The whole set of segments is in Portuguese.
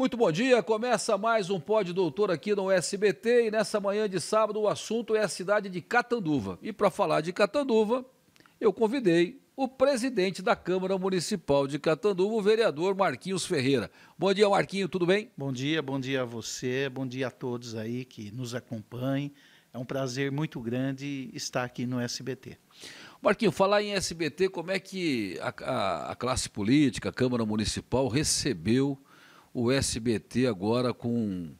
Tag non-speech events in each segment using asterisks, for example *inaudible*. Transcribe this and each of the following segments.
Muito bom dia, começa mais um Pod Doutor aqui no SBT e nessa manhã de sábado o assunto é a cidade de Catanduva. E para falar de Catanduva, eu convidei o presidente da Câmara Municipal de Catanduva, o vereador Marquinhos Ferreira. Bom dia, Marquinho, tudo bem? Bom dia, bom dia a você, bom dia a todos aí que nos acompanhem. É um prazer muito grande estar aqui no SBT. Marquinho, falar em SBT, como é que a, a, a classe política, a Câmara Municipal recebeu o SBT agora com,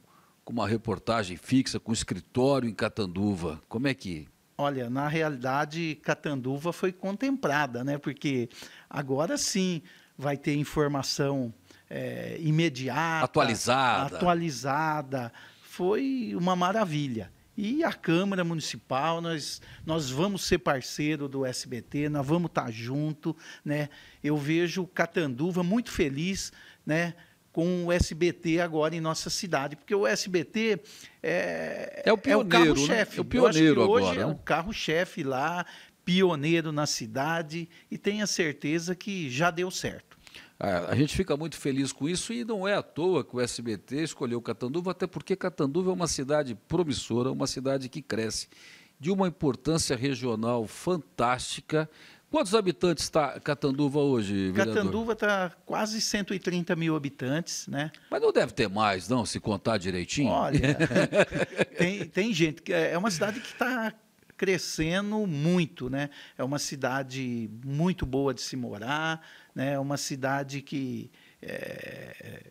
com uma reportagem fixa, com um escritório em Catanduva. Como é que. Olha, na realidade, Catanduva foi contemplada, né? Porque agora sim vai ter informação é, imediata. Atualizada. Atualizada. Foi uma maravilha. E a Câmara Municipal, nós, nós vamos ser parceiro do SBT, nós vamos estar junto, né? Eu vejo Catanduva muito feliz, né? com o SBT agora em nossa cidade, porque o SBT é, é o pioneiro, carro-chefe. É o pioneiro, né? é o hoje É né? o carro-chefe lá, pioneiro na cidade, e tenha certeza que já deu certo. É, a gente fica muito feliz com isso e não é à toa que o SBT escolheu Catanduva, até porque Catanduva é uma cidade promissora, uma cidade que cresce, de uma importância regional fantástica, Quantos habitantes está Catanduva hoje, vereador? Catanduva está quase 130 mil habitantes, né? Mas não deve ter mais, não, se contar direitinho. Olha, *laughs* tem, tem gente. É, é uma cidade que está crescendo muito, né? É uma cidade muito boa de se morar, né? É uma cidade que é, é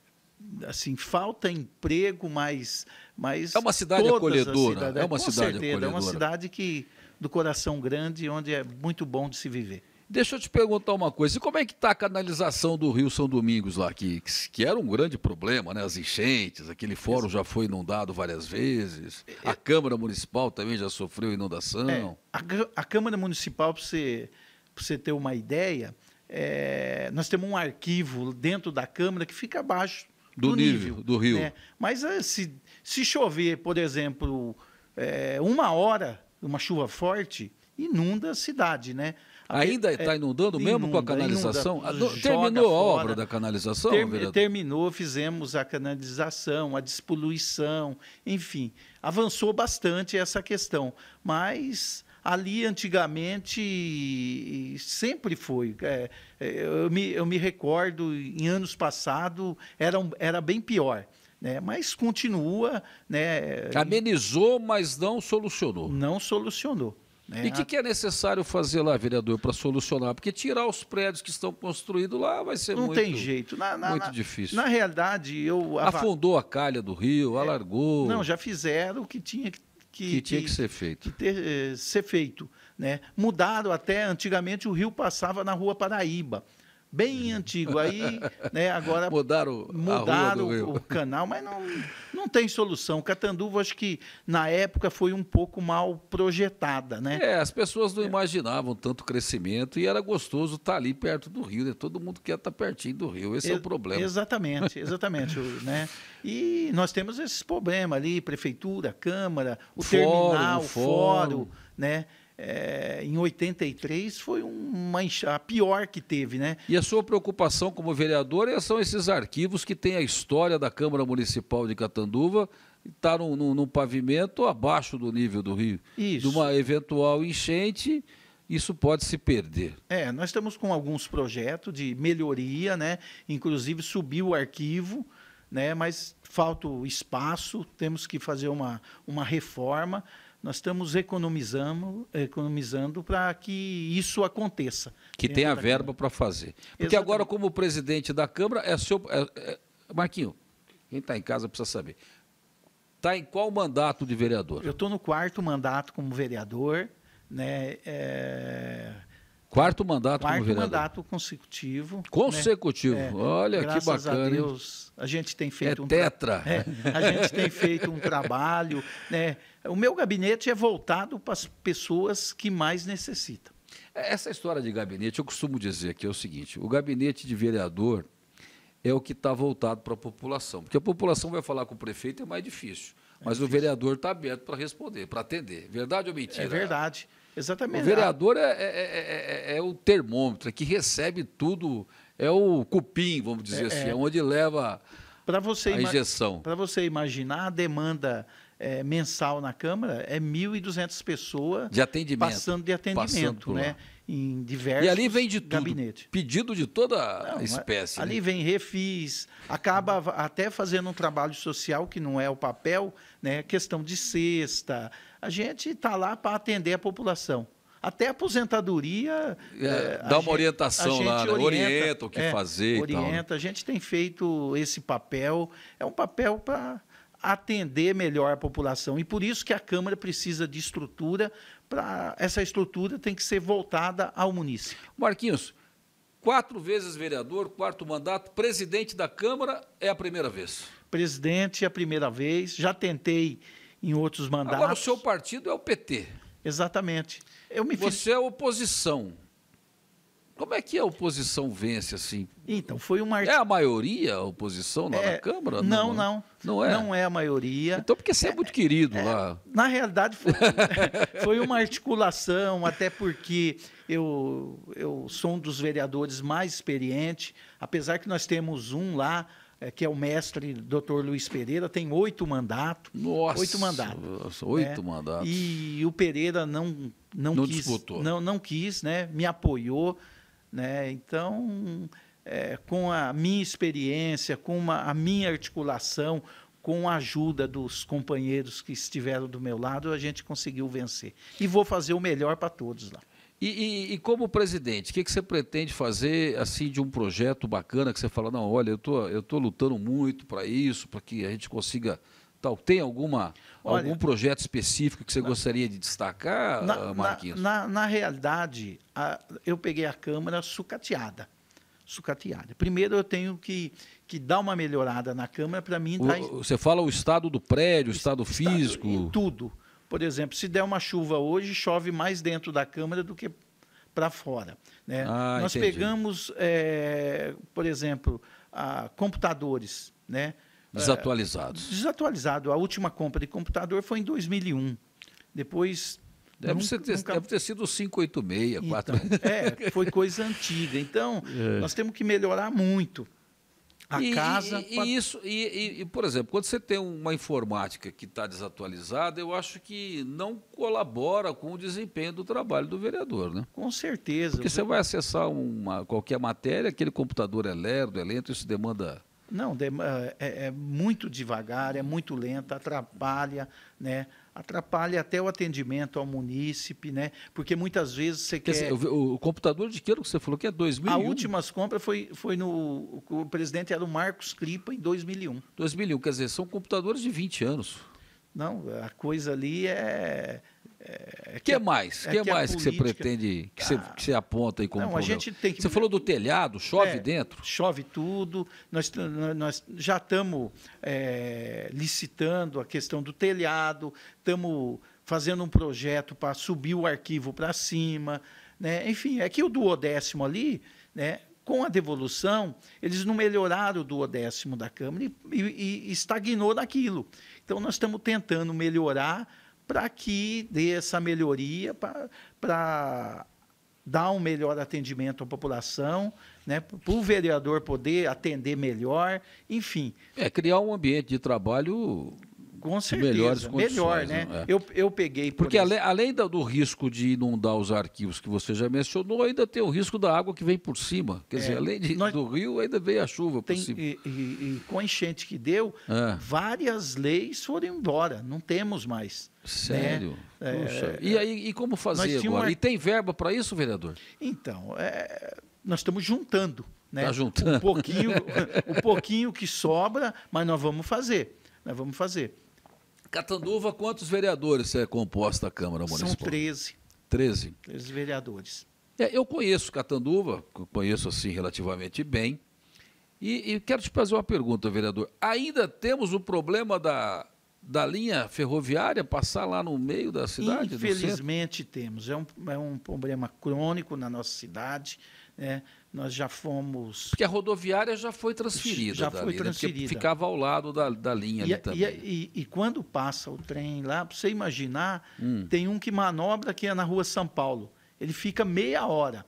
assim falta emprego, mas mas é uma cidade acolhedora, cidades, é uma cidade certeza, acolhedora. É uma cidade que do coração grande, onde é muito bom de se viver. Deixa eu te perguntar uma coisa, e como é que está a canalização do Rio São Domingos lá, que, que era um grande problema, né? As enchentes, aquele fórum já foi inundado várias vezes, é, é a Câmara Municipal também já sofreu inundação. É, a, a, Câmara Municipal, para você, você ter uma ideia, é, nós temos um arquivo dentro da Câmara que fica abaixo do, do nível, nível, do rio. Né? Mas é, se, se chover, por exemplo, é, uma hora uma chuva forte, inunda a cidade, né? Ainda está é, tá inundando mesmo inunda, com a canalização? Inunda, ah, terminou a obra da canalização? Term, terminou, fizemos a canalização, a despoluição, enfim, avançou bastante essa questão, mas ali antigamente sempre foi. É, é eu, me, eu me recordo, em anos passados, era, era bem pior né? mas continua. Né, Amenizou, mas não solucionou. Não solucionou. Né? E o que, que, é necessário fazer lá, vereador, para solucionar? Porque tirar os prédios que estão construídos lá vai ser não muito. Não tem jeito. Na, na, muito na, difícil. Na realidade, eu. Afundou a calha do rio, é, alargou. Não, já fizeram o que tinha que. Que, que tinha que, que ser feito. Que ter, eh, ser feito. Né? Mudaram até, antigamente o rio passava na Rua Paraíba bem antigo. Aí, né, agora mudaram, mudaram o, o canal, mas não, não tem solução. Catanduva, acho que na época foi um pouco mal projetada, né? É, as pessoas não imaginavam tanto crescimento e era gostoso estar tá ali perto do rio, né? Todo mundo quer estar tá pertinho do rio, esse é, é o problema. Exatamente, exatamente, né? E nós temos esses problemas ali, prefeitura, câmara, o fórum, terminal, o fórum, fórum né? é, em 83 foi uma a pior que teve, né? E a sua preocupação como vereadora é, são esses arquivos que tem a história da Câmara Municipal de Catanduva está num, num, num, pavimento abaixo do nível do rio. Isso. De uma eventual enchente, isso pode se perder. É, nós estamos com alguns projetos de melhoria, né? Inclusive subir o arquivo, né? Mas falta o espaço, temos que fazer uma, uma reforma nós estamos economizando economizando para que isso aconteça. Que tenha verba para fazer. Porque Exatamente. agora, como presidente da Câmara, é seu. É, é, Marquinho, quem está em casa precisa saber. Está em qual mandato de vereador? Eu estou no quarto mandato como vereador. Né, é Quarto mandato Quarto como vereador. mandato consecutivo. Né? Consecutivo. Né? É, Olha que bacana. A Deus, a gente tem feito é um tetra. *laughs* É, a gente tem feito um trabalho, né? O meu gabinete é voltado para as pessoas que mais necessitam. É, essa história de gabinete, eu costumo dizer que é o seguinte: o gabinete de vereador é o que está voltado para a população, porque a população vai falar com o prefeito é mais difícil. É mas o vereador está aberto para responder, para atender. Verdade ou mentira? É verdade. Exatamente. O vereador é, é, é, é o termômetro, que recebe tudo, é o cupim, vamos dizer assim, é onde leva você a injeção. Para você imaginar, a demanda é, mensal na Câmara é 1.200 pessoas de atendimento, passando de atendimento, passando né? Em diversos E ali vem de tudo, gabinete. pedido de toda não, espécie. Ali né? vem refis, acaba até fazendo um trabalho social que não é o papel, né? Questão de cesta, a gente está lá para atender a população. Até a aposentadoria. É, é dá uma gente, orientação lá, né? orienta, orienta, o que é, fazer. Orienta, e tal. Né? a gente tem feito esse papel, é um papel para atender melhor a população. E por isso que a Câmara precisa de estrutura, para essa estrutura tem que ser voltada ao município. Marquinhos, quatro vezes vereador, quarto mandato, presidente da Câmara é a primeira vez. Presidente é a primeira vez, já tentei em outros mandatos. Agora, o seu partido é o PT. Exatamente. Eu me Você fiz... é oposição. Como é que a oposição vence assim? Então, foi uma. É a maioria a oposição lá é... na Câmara? Não, não, né? não. Não é? Não é a maioria. Então, porque você é, muito querido é... é lá. Na realidade, foi, *laughs* foi uma articulação, até porque eu, eu sou um dos vereadores mais experientes, apesar que nós temos um lá é, que é o mestre Dr. Luiz Pereira, tem oito mandatos. Nossa! Oito mandatos. oito né? mandatos. E o Pereira não, não, não quis. Disputou. Não, não quis, né? Me apoiou. Né? Então, é, com a minha experiência, com uma, a minha articulação, com a ajuda dos companheiros que estiveram do meu lado, a gente conseguiu vencer. E vou fazer o melhor para todos lá. E, e, e, como presidente, o que, que você pretende fazer assim de um projeto bacana que você fala, não, olha, eu tô, eu tô lutando muito para isso, para que a gente consiga tal. Tem alguma olha, algum projeto específico que você na, gostaria de destacar, na, ah, Marquinhos? Na, na, na realidade, a, eu peguei a Câmara sucateada. Sucateada. Primeiro eu tenho que, que dar uma melhorada na Câmara para mim. O, Você fala o estado do prédio, o estado, físico. Estado, tudo. Por exemplo, se der uma chuva hoje, chove mais dentro da Câmara do que para fora. Né? Ah, Nós entendi. pegamos, é, por exemplo, a, computadores. Né? Eh, desatualizados. É, desatualizado. A última compra de computador foi em 2001. Depois Deve, nunca, nunca... deve ter sido 586, 4. Então, é, foi *laughs* coisa antiga. Então, é. nós temos que melhorar muito. A e, casa. E, e isso, e, e, por exemplo, quando você tem uma informática que está desatualizada, eu acho que não colabora com o desempenho do trabalho do vereador, né? Com certeza. Porque você vai acessar uma, qualquer matéria, aquele computador é lerdo, é lento, isso demanda. Não, é, é muito devagar, é muito lento, atrapalha, né? atrapalha até o atendimento ao munícipe, né? Porque muitas vezes você quer... quer dizer, o, o, computador de que ano que você falou que é 2001? A última compra foi, foi no... O presidente era o Marcos Clipa em 2001. 2001, quer dizer, são computadores de 20 anos. Não, a coisa ali é... é que, que é é mais? É, que, é que mais política... que você pretende, que, ah, você, que você aponta aí como não, A gente tem que... Você falou do telhado, chove é, dentro? Chove tudo. Nós, nós já estamos é, licitando a questão do telhado, estamos fazendo um projeto para subir o arquivo para cima. Né? Enfim, é que o duodécimo ali, né, com a devolução, eles não melhoraram o duodécimo da Câmara e, e, e estagnou naquilo. Então, nós estamos tentando melhorar para que dê essa melhoria, para dar um melhor atendimento à população, né, para o vereador poder atender melhor, enfim. É criar um ambiente de trabalho com certeza. Melhores condições. Melhor, né? né? Eu, eu peguei. Por Porque além, do, risco de inundar os arquivos que você já mencionou, ainda tem o risco da água que vem por cima. Quer é, dizer, além de, nós, do rio, ainda veio a chuva tem, por cima. E, e, e, com a enchente que deu, é. várias leis foram embora. Não temos mais. Né? Sério? Né? É, e aí, e como fazer agora? Uma... E tem verba para isso, vereador? Então, é, nós estamos juntando. Né? Tá juntando. Um pouquinho, o *laughs* pouquinho que sobra, mas nós vamos fazer. Nós vamos fazer. Catanduva, quantos vereadores é composta a Câmara Municipal? São 13. 13? 13 vereadores. É, eu conheço Catanduva, conheço assim relativamente bem. E, e, quero te fazer uma pergunta, vereador. Ainda temos o problema da, da linha ferroviária passar lá no meio da cidade? Infelizmente temos. É um, é um problema crônico na nossa cidade. Né? Nós já fomos. Porque a rodoviária já foi transferida. Já dali, foi né? transferida. Né? Ficava ao lado da, da linha e, ali também. E, e, e, quando passa o trem lá, para você imaginar, hum. tem um que manobra que é na rua São Paulo. Ele fica meia hora.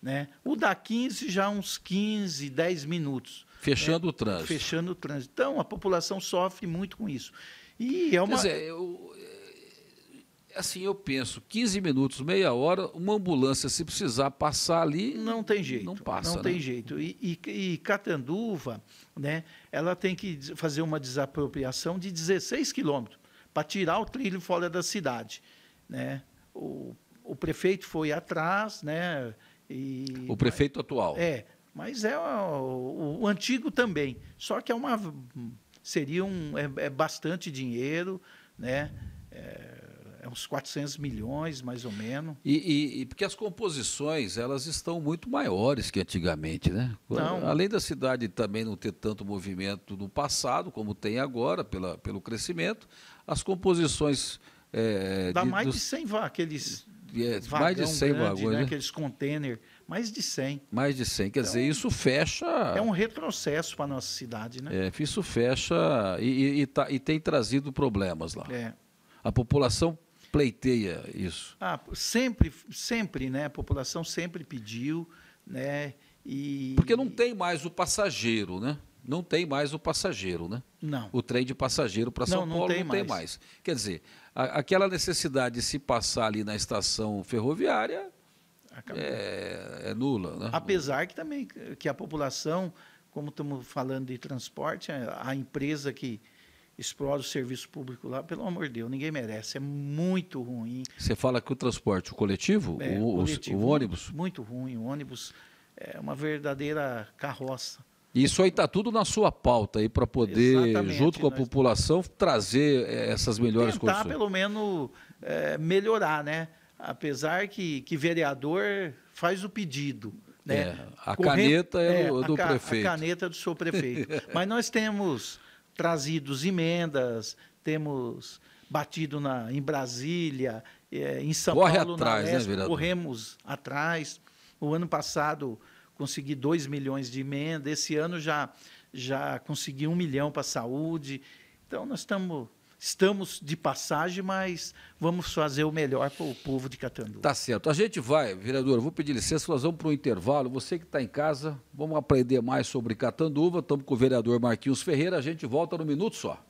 Né? O da 15 já uns 15, 10 minutos. Fechando né? o trânsito. Fechando o trânsito. Então, a população sofre muito com isso. E é uma... Quer dizer, eu, assim, eu penso, 15 minutos, meia hora, uma ambulância, se precisar passar ali. Não tem jeito. Não passa. Não né? tem jeito. E, e, e, Catanduva, né, ela tem que fazer uma desapropriação de 16 quilômetros para tirar o trilho fora da cidade. Né? O, o prefeito foi atrás, né? E, o prefeito mas, atual. É, mas é o, o, antigo também. Só que é uma. Seria um. É, é bastante dinheiro, né? É, é uns 400 milhões, mais ou menos. E, e, e, porque as composições, elas estão muito maiores que antigamente, né? Não. Além da cidade também não ter tanto movimento no passado, como tem agora, pela, pelo crescimento, as composições... É, Dá de, mais dos... de 100 aqueles... É, mais de 100 grande, vagões, né? né? Aqueles container, mais de 100. Mais de 100, quer então, dizer, isso fecha... É um retrocesso para a nossa cidade, né? É, isso fecha e, e, e, tá, e tem trazido problemas lá. É. A população pleiteia isso? Ah, sempre, sempre, né? A população sempre pediu, né? E... Porque não tem mais o passageiro, né? Não tem mais o passageiro, né? Não. O trem de passageiro para São não, Paulo não, tem, não mais. tem, mais. Quer dizer, a, aquela necessidade de se passar ali na estação ferroviária é, é, nula. Né? Apesar que também que a população, como estamos falando de transporte, é a empresa que, explora o serviço público lá, pelo amor de Deus, ninguém merece, é muito ruim. Você fala que o transporte, o coletivo, é, o, coletivo, o, ônibus? Muito ruim, o ônibus é uma verdadeira carroça. Isso aí está tudo na sua pauta aí para poder, Exatamente, junto com a população, trazer eh, essas melhores tentar, condições. pelo menos é, eh, melhorar, né? Apesar que, que vereador faz o pedido, né? É, a Corre... É é, caneta é, do, do a, prefeito. A caneta do seu prefeito. *laughs* Mas nós temos trazidos emendas, temos batido na, em Brasília, é, em São Corre Paulo, atrás, na Leste, né, corremos atrás. O ano passado consegui 2 milhões de emenda, esse ano já, já consegui um milhão para a saúde. Então, nós estamos estamos de passagem, mas vamos fazer o melhor para o povo de Catanduva. Tá certo. A gente vai, vereador, vou pedir licença, nós vamos para um intervalo. Você que está em casa, vamos aprender mais sobre Catanduva. Estamos com o vereador Marquinhos Ferreira, a gente volta no minuto só.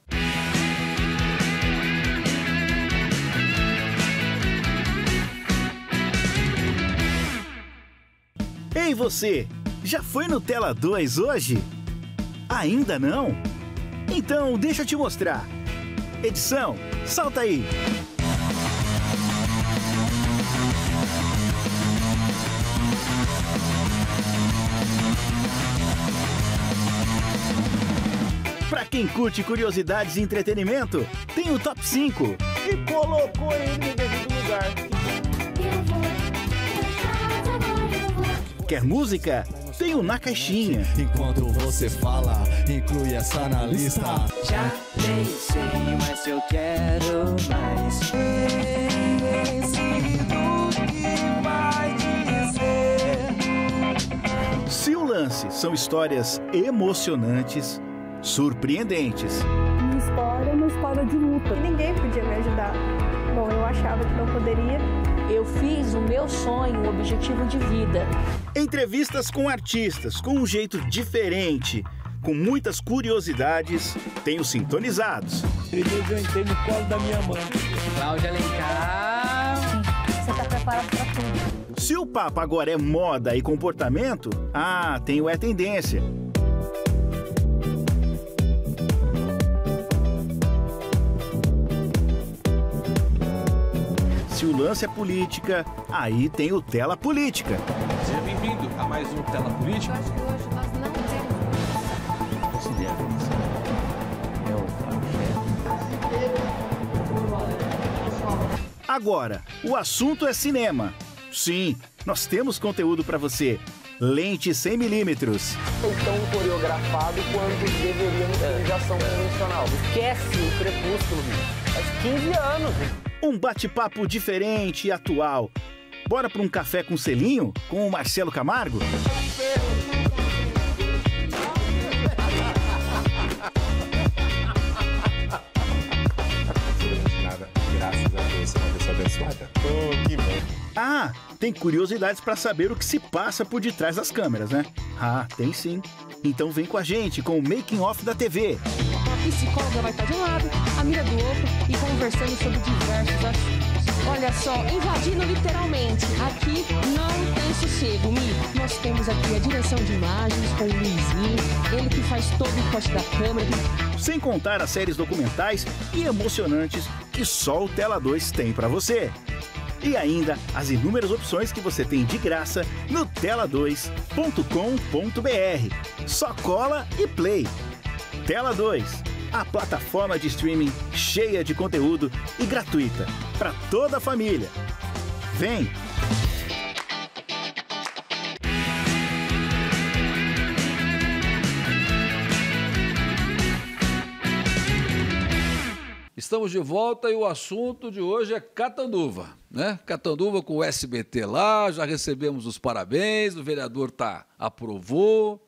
Ei você, já foi no Tela 2 hoje? Ainda não? Então deixa eu te mostrar. Edição, solta aí! Para quem curte curiosidades e entretenimento, tem o top 5. E colocou ele no devido lugar. Quer música? Tem o Na Caixinha. Enquanto você fala, inclui essa na lista. Já Sei, sei, mas eu quero mais. que vai dizer. Se o lance são histórias emocionantes, surpreendentes. Uma história é uma história de luta. E ninguém podia me ajudar. Bom, eu achava que não poderia. Eu fiz o meu sonho, o objetivo de vida. Entrevistas com artistas, com um jeito diferente com muitas curiosidades, tenho sintonizados. eu entrei no colo da minha mãe. Cláudia Alencar. Você tá preparado pra tudo. Se o papo agora é moda e comportamento, ah, tem o É Tendência. Se o lance é política, aí tem o Tela Política. Seja bem-vindo a mais um Tela Política. Eu acho que hoje Agora, o assunto é cinema. Sim, nós temos conteúdo para você. Lente 100 milímetros. Tão coreografado quanto deveria no de ação convencional. Esquece o crepúsculo, meu. faz 15 anos. Um bate-papo diferente e atual. Bora para um café com selinho com o Marcelo Camargo? Ah, tem curiosidades para saber o que se passa por detrás das câmeras, né? Ah, tem sim. Então vem com a gente com o Making Off da TV. A psicóloga vai estar de um lado, a mira do outro e conversando sobre diversos assuntos. Olha só, invadindo literalmente. Aqui não tem sossego, Mi. Nós temos aqui a direção de imagens com o Luizinho, ele que faz todo o corte da câmera. Sem contar as séries documentais e emocionantes que só o Tela 2 tem para você e ainda as inúmeras opções que você tem de graça no tela2.com.br. Só cola e play. Tela 2, a plataforma de streaming cheia de conteúdo e gratuita para toda a família. Vem! Estamos de volta e o assunto de hoje é Catanduva, né? Catanduva com o SBT lá, já recebemos os parabéns, o vereador tá aprovou.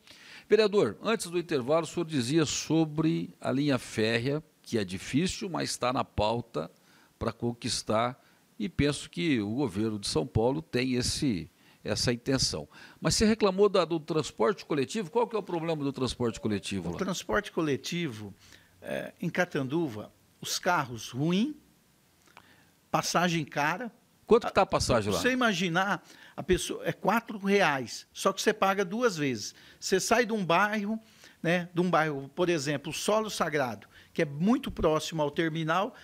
Vereador, antes do intervalo, o senhor dizia sobre a linha férrea, que é difícil, mas está na pauta para conquistar, e penso que o governo de São Paulo tem esse, essa intenção. Mas você reclamou da, do transporte coletivo, qual que é o problema do transporte coletivo? Lá? O transporte coletivo, é, em Catanduva, os carros ruim, passagem cara. Quanto que está a ah, passagem lá? Você imaginar, a pessoa é quatro reais, só que você paga duas vezes. Você sai de um bairro, né, de um bairro, por exemplo, Solo Sagrado, que é muito próximo ao terminal.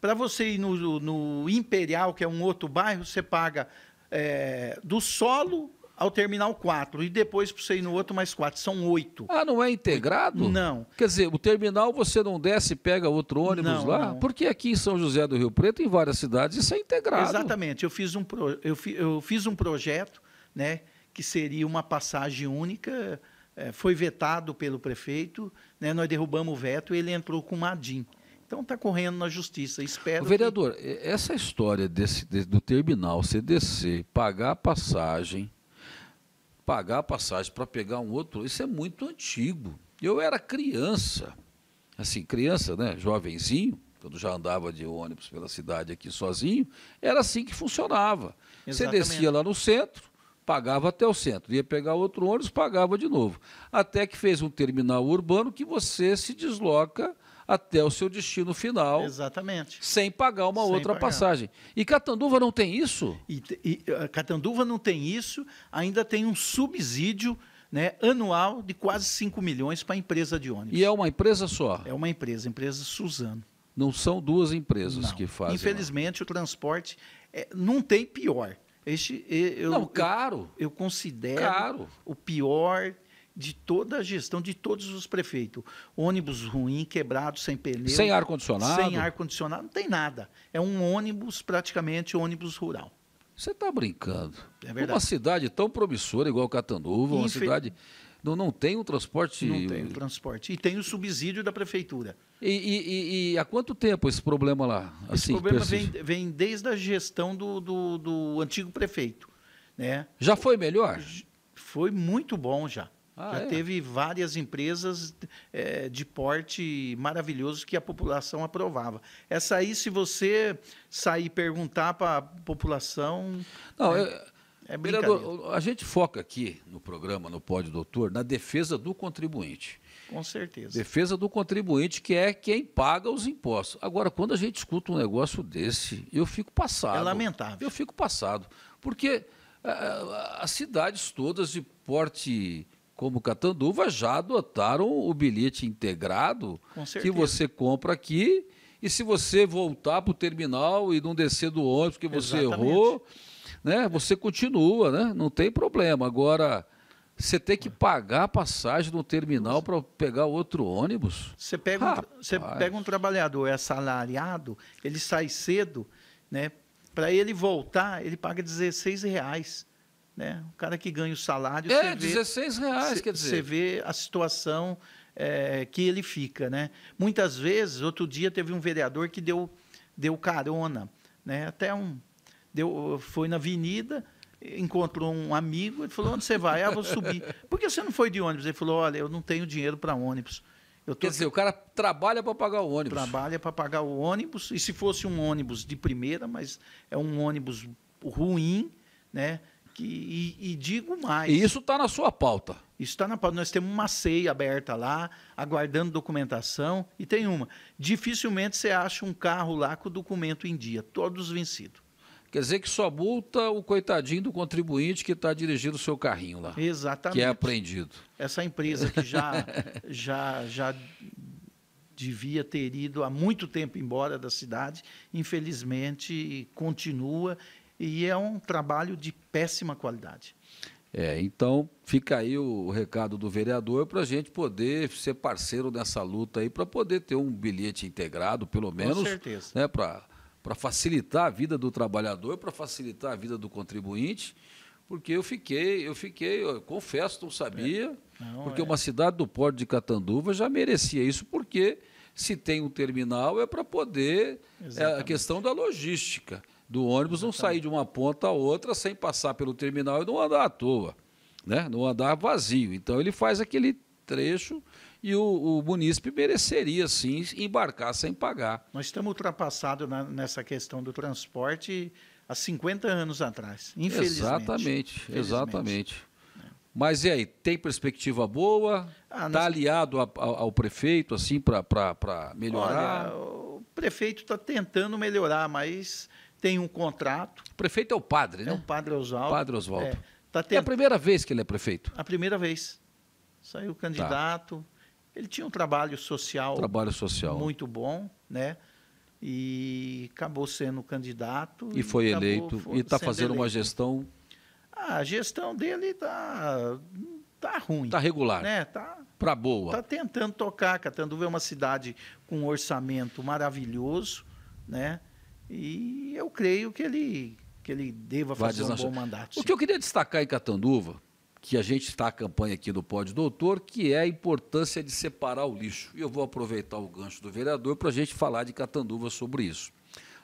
Para você ir no, no Imperial, que é um outro bairro, você paga é, do solo ao terminal 4 e depois para você ir no outro mais 4. São 8. Ah, não é integrado? Não. Quer dizer, o terminal você não desce e pega outro ônibus não, lá? Não. Porque aqui em São José do Rio Preto, em várias cidades, isso é integrado. Exatamente. Eu fiz um, pro, eu, fi, eu fiz um projeto né, que seria uma passagem única, é, foi vetado pelo prefeito, né, nós derrubamos o veto e ele entrou com o Madim. Então está correndo na justiça. Espero. Vereador, que... essa história desse, do terminal, você descer, pagar a passagem pagar a passagem para pegar um outro, isso é muito antigo. Eu era criança, assim, criança, né, jovenzinho, quando já andava de ônibus pela cidade aqui sozinho, era assim que funcionava. Exatamente. Você descia lá no centro, pagava até o centro, ia pegar outro ônibus, pagava de novo. Até que fez um terminal urbano que você se desloca até o seu destino final. Exatamente. Sem pagar uma sem outra pagar. passagem. E Catanduva não tem isso? E, e, eh, Catanduva não tem isso, ainda tem um subsídio né, anual de quase 5 milhões para a empresa de ônibus. E é uma empresa só? É uma empresa, empresa Suzano. Não são duas empresas não. que fazem. Infelizmente, lá. o transporte é, não tem pior. Este, eh, eu, não, caro. Eu, eu considero caro. o pior de toda a gestão de todos os prefeitos. Ônibus ruim, quebrado, sem pneu. Sem ar-condicionado? Sem ar-condicionado, não tem nada. É um ônibus, praticamente ônibus rural. Você está brincando. É verdade. Uma cidade tão promissora igual Catanduva, uma cidade. Não, não tem um transporte. Não tem um transporte. E tem o subsídio da prefeitura. E, e, e há quanto tempo esse problema lá? Assim, esse problema vem, vem, desde a gestão do, do, do antigo prefeito. Né? Já foi melhor? Foi muito bom já. Ah, Já é? teve várias empresas é, de porte maravilhoso que a população aprovava. Essa aí, se você sair perguntar para a população. Não, né, é, eu, vereador, a gente foca aqui no programa, no Pódio Doutor, na defesa do contribuinte. Com certeza. Defesa do contribuinte, que é quem paga os impostos. Agora, quando a gente escuta um negócio desse, eu fico passado. É lamentável. Eu fico passado. Porque eh, eh, as cidades todas de porte como Catanduva já adotaram o bilhete integrado que você compra aqui e se você voltar para o terminal e não descer do ônibus que você Exatamente. errou, né, você continua, né? Não tem problema. Agora você tem que pagar a passagem no terminal para pegar outro ônibus. Você pega, um, pega um trabalhador é assalariado, ele sai cedo, né? Para ele voltar, ele paga 16 reais. Né? O cara que ganha o salário. É, vê, 16 reais, cê, quer dizer. Você vê a situação é, que ele fica. Né? Muitas vezes, outro dia teve um vereador que deu, deu carona, né? até um. Deu, foi na avenida, encontrou um amigo, e falou: onde você vai? Ah, vou subir. *laughs* Por que você não foi de ônibus? Ele falou: olha, eu não tenho dinheiro para ônibus. Tô... Quer dizer, o cara trabalha para pagar o ônibus. Trabalha para pagar o ônibus, e se fosse um ônibus de primeira, mas é um ônibus ruim, né? E, e, digo mais. E isso está na sua pauta. Isso está na pauta. Nós temos uma ceia aberta lá, aguardando documentação, e tem uma. Dificilmente você acha um carro lá com o documento em dia, todos vencidos. Quer dizer que só multa o coitadinho do contribuinte que está dirigindo o seu carrinho lá. Exatamente. Que é apreendido. Essa empresa que já, *laughs* já, já devia ter ido há muito tempo embora da cidade, infelizmente continua e é um trabalho de péssima qualidade. É, então fica aí o recado do vereador para a gente poder ser parceiro nessa luta aí, para poder ter um bilhete integrado, pelo menos. Com certeza. Né, para facilitar a vida do trabalhador, para facilitar a vida do contribuinte, porque eu fiquei, eu fiquei, eu confesso, não sabia, é. não, porque é. uma cidade do porto de Catanduva já merecia isso, porque se tem um terminal é para poder é, a questão da logística do ônibus não sair de uma ponta a outra sem passar pelo terminal e não andar à toa, né? não andar vazio. Então ele faz aquele trecho e o, o munícipe mereceria sim embarcar sem pagar. Nós estamos ultrapassados nessa questão do transporte há 50 anos atrás, infelizmente. Exatamente, infelizmente. exatamente. Mas e aí, tem perspectiva boa? Está ah, tá nós... aliado a, a, ao prefeito, assim, para melhorar? Olha, o prefeito está tentando melhorar, mas tem um contrato. O prefeito é o padre, é né? É o padre Oswaldo. Padre Oswaldo. É, tá tendo... é a primeira vez que ele é prefeito? A primeira vez. Saiu tá. candidato. Tá. Ele tinha um trabalho social, trabalho social muito bom, né? E acabou sendo candidato. E foi e tá eleito. Acabou, e está fazendo eleito. uma gestão. Ah, a gestão dele está tá ruim. Está regular. Né? Tá, Para boa. Está tentando tocar. Catanduva é uma cidade com um orçamento maravilhoso, né? E eu creio que ele, que ele deva Vai fazer um bom mandato. Sim. O que eu queria destacar em Catanduva, que a gente está a campanha aqui do Pódio Doutor, que é a importância de separar o lixo. E eu vou aproveitar o gancho do vereador para a gente falar de Catanduva sobre isso.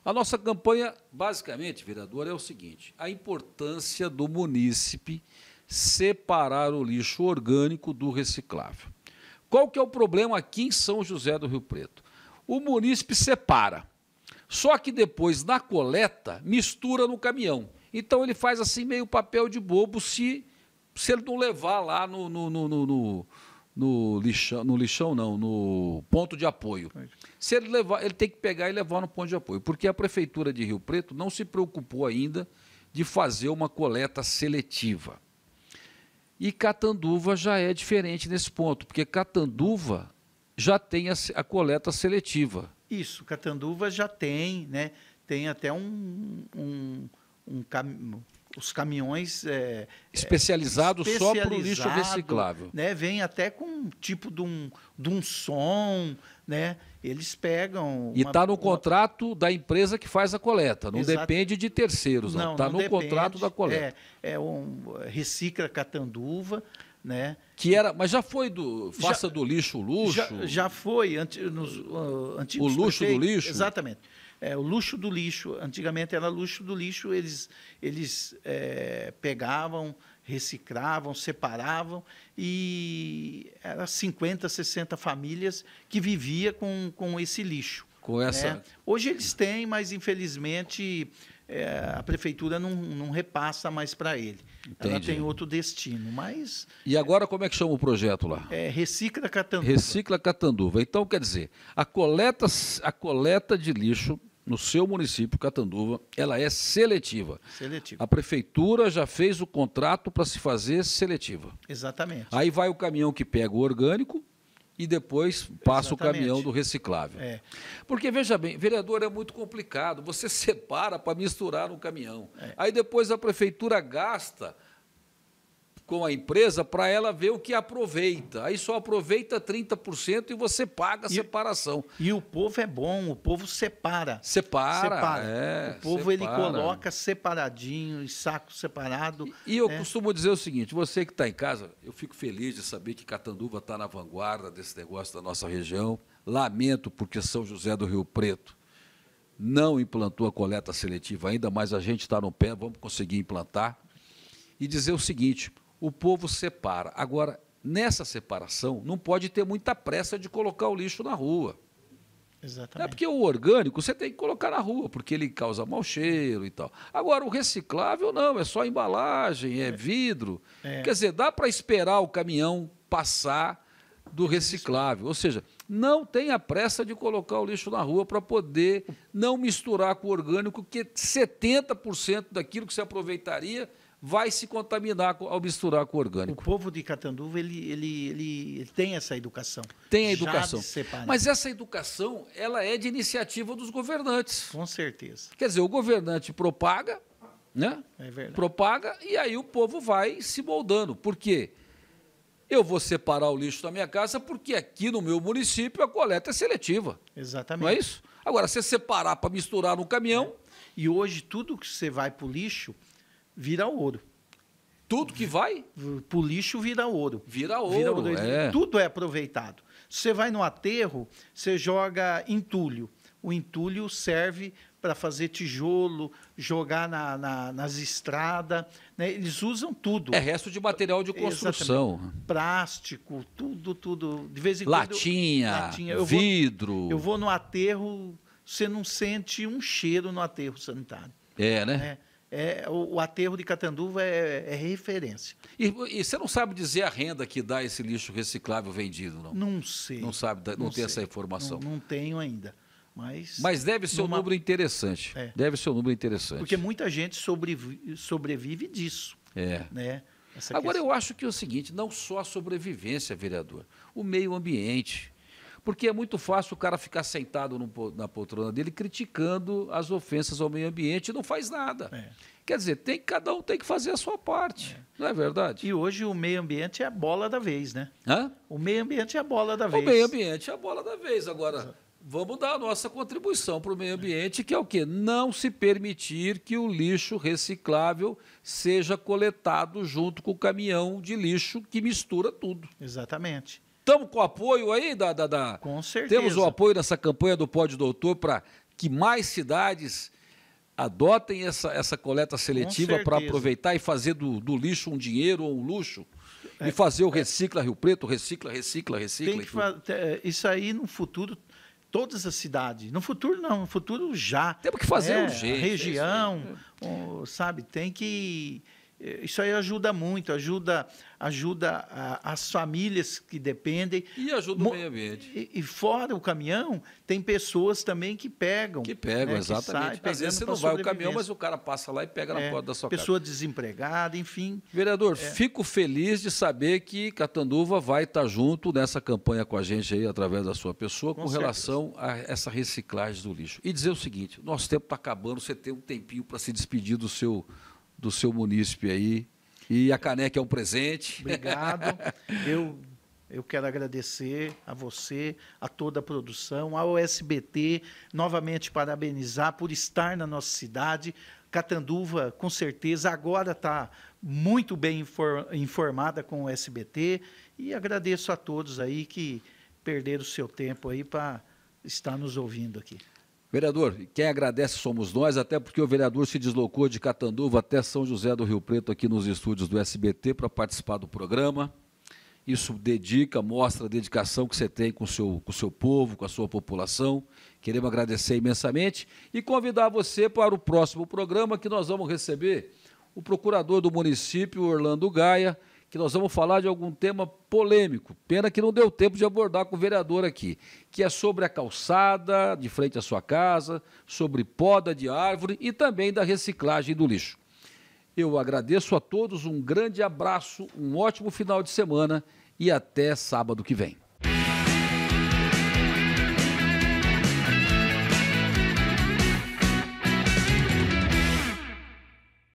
A nossa campanha, basicamente, vereador, é o seguinte: a importância do munícipe separar o lixo orgânico do reciclável. Qual que é o problema aqui em São José do Rio Preto? O munícipe separa. Só que depois, na coleta, mistura no caminhão. Então ele faz assim meio papel de bobo se, se ele não levar lá no, no, no, no, no lixão, no lixão não, no ponto de apoio. Se ele levar, ele tem que pegar e levar no ponto de apoio, porque a prefeitura de Rio Preto não se preocupou ainda de fazer uma coleta seletiva. E Catanduva já é diferente nesse ponto, porque Catanduva já tem a, a coleta seletiva. Isso, Catanduva já tem, né? Tem até um, um, um cam... os caminhões é, é especializados é, especializado, só para o lixo reciclável, né? Vem até com um tipo de um, de um som, né? Eles pegam. e está no contrato da empresa que faz a coleta, não Exato. depende de terceiros, Está no depende, contrato da coleta. É, é um recicla Catanduva, né? Que era, mas já foi do faça já, do lixo o luxo? Já, já foi anti, nos uh, antigos O luxo prefeitos, do lixo? Exatamente. É, o luxo do lixo, antigamente era luxo do lixo, eles, eles é, pegavam, reciclavam, separavam, e eram 50, 60 famílias que viviam com, com esse lixo. Com essa... Né? Hoje eles têm, mas infelizmente é, a prefeitura não, não repassa mais para ele. Entendi. Ela tem outro destino, mas... E agora como é que chama o projeto lá? É Recicla Catanduva. Recicla Catanduva. Então, quer dizer, a coleta, a coleta de lixo no seu município, Catanduva, ela é seletiva. Seletiva. A prefeitura já fez o contrato para se fazer seletiva. Exatamente. Aí vai o caminhão que pega o orgânico, e depois passa Exatamente. o caminhão do reciclável. É. Porque, veja bem, vereador é muito complicado. Você *laughs* separa para misturar no caminhão. É. Aí depois a prefeitura gasta com a empresa para ela ver o que aproveita. Aí só aproveita 30% e você paga a separação. E o povo é bom, o povo separa. Separa. separa. É, o povo separa. ele coloca separadinho, saco separado. E, e eu é. costumo dizer o seguinte: você que está em casa, eu fico feliz de saber que Catanduva está na vanguarda desse negócio da nossa região. Lamento porque São José do Rio Preto não implantou a coleta seletiva ainda, mas a gente está no pé, vamos conseguir implantar. E dizer o seguinte: o povo separa. Agora, nessa separação, não pode ter muita pressa de colocar o lixo na rua. É Exatamente. É porque o orgânico você tem que colocar na rua, porque ele causa mau cheiro e tal. Agora, o reciclável não, é só embalagem, é, vidro. É. Quer dizer, dá para esperar o caminhão passar do reciclável. Ou seja, não tenha pressa de colocar o lixo na rua para poder não misturar com o orgânico, que 70% daquilo que você aproveitaria vai se contaminar ao misturar com o orgânico. O povo de Catanduva ele, ele, ele, tem essa educação. Tem a educação. Mas essa educação ela é de iniciativa dos governantes. Com certeza. Quer dizer, o governante propaga, né? É verdade. Propaga e aí o povo vai se moldando. Por quê? Eu vou separar o lixo da minha casa porque aqui no meu município a coleta é seletiva. Exatamente. Não é isso? Agora, se separar para misturar no caminhão. É. E hoje tudo que você vai para o lixo, vira ouro. Tudo que vai? para o lixo vira ouro. Vira ouro. Vira ouro. É. Tudo é aproveitado. Você vai no aterro, você joga entulho. O entulho serve para fazer tijolo, jogar na, na, nas estradas. Né? Eles usam tudo. É resto de material de construção. Exatamente. Plástico, tudo, tudo. De vez em latinha, quando. Eu, latinha, eu vidro. Vou, eu vou no aterro, você não sente um cheiro no aterro sanitário. É, né? É é, o, o, aterro de Catanduva é, é referência. E, e, você não sabe dizer a renda que dá esse lixo reciclável vendido, não? Não sei. Não sabe, não, não tem sei. essa informação. Não, não, tenho ainda. Mas, mas deve ser numa... um número interessante. É. Deve ser um número interessante. Porque muita gente sobrevive, sobrevive disso. É. Né? Agora, eu acho que é o seguinte: não só a sobrevivência, vereador, o meio ambiente. Porque é muito fácil o cara ficar sentado no, na poltrona dele criticando as ofensas ao meio ambiente e não faz nada. É. Quer dizer, tem, cada um tem que fazer a sua parte, é. não é verdade? E hoje o meio ambiente é a bola da vez, né? Hã? O meio ambiente é a bola da vez. O meio ambiente é a bola da vez. Agora, Exato. vamos dar a nossa contribuição para o meio ambiente, que é o quê? Não se permitir que o lixo reciclável seja coletado junto com o caminhão de lixo que mistura tudo. Exatamente. Estamos com o apoio aí da, da, da, Com certeza. Temos o apoio dessa campanha do Pódio Doutor para que mais cidades adotem essa, essa coleta seletiva para aproveitar e fazer do, do lixo um dinheiro ou um luxo. É, e fazer o é. recicla é, Rio Preto, recicla, recicla, recicla. É, isso aí no futuro todas as cidades. No futuro, não. No futuro, já. Temos que fazer é, um jeito. região, é sabe? Tem que isso aí ajuda muito, ajuda, ajuda a, ah, as famílias que dependem. E ajuda o meio ambiente. E, e, fora o caminhão, tem pessoas também que pegam. Que pegam, né, exatamente. Que Às vezes você não vai o caminhão, mas o cara passa lá e pega na é, porta da sua pessoa casa. Pessoa desempregada, enfim. Vereador, é. fico feliz de saber que Catanduva vai estar tá junto nessa campanha com a gente aí, através da sua pessoa, com, com relação a essa reciclagem do lixo. E dizer o seguinte, nosso tempo está acabando, você tem um tempinho para se despedir do seu do seu munícipe aí. E a caneca é um presente. Obrigado. *laughs* Eu, eu quero agradecer a você, a toda a produção, ao SBT, novamente parabenizar por estar na nossa cidade. Catanduva, com certeza, agora está muito bem informada com o SBT. E agradeço a todos aí que perderam o seu tempo aí para estar nos ouvindo aqui. Vereador, quem agradece somos nós, até porque o vereador se deslocou de Catanduva até São José do Rio Preto, aqui nos estúdios do SBT, para participar do programa. Isso dedica, mostra a dedicação que você tem com o seu, com o seu povo, com a sua população. Queremos agradecer imensamente e convidar você para o próximo programa que nós vamos receber o procurador do município, Orlando Gaia que nós vamos falar de algum tema polêmico. Pena que não deu tempo de abordar com o vereador aqui, que é sobre a calçada de frente à sua casa, sobre poda de árvore e também da reciclagem do lixo. Eu agradeço a todos, um grande abraço, um ótimo final de semana e até sábado que vem.